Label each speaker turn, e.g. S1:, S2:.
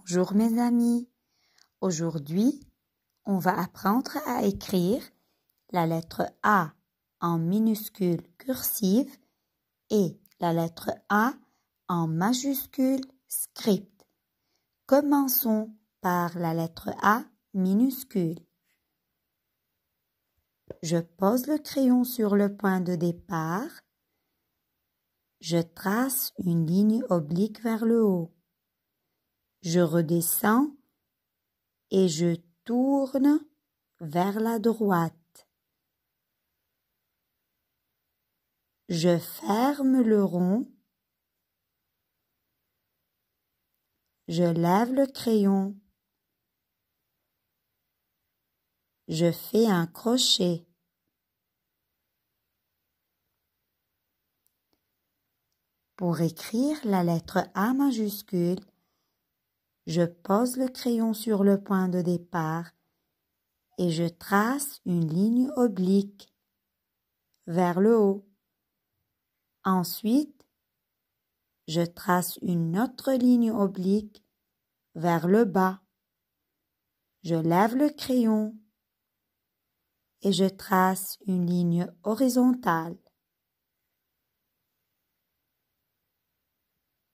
S1: Bonjour mes amis. Aujourd'hui, on va apprendre à écrire la lettre A en minuscule cursive et la lettre A en majuscule script. Commençons par la lettre A minuscule. Je pose le crayon sur le point de départ. Je trace une ligne oblique vers le haut. Je redescends et je tourne vers la droite. Je ferme le rond. Je lève le crayon. Je fais un crochet. Pour écrire la lettre A majuscule, je pose le crayon sur le point de départ et je trace une ligne oblique vers le haut. Ensuite, je trace une autre ligne oblique vers le bas. Je lève le crayon et je trace une ligne horizontale.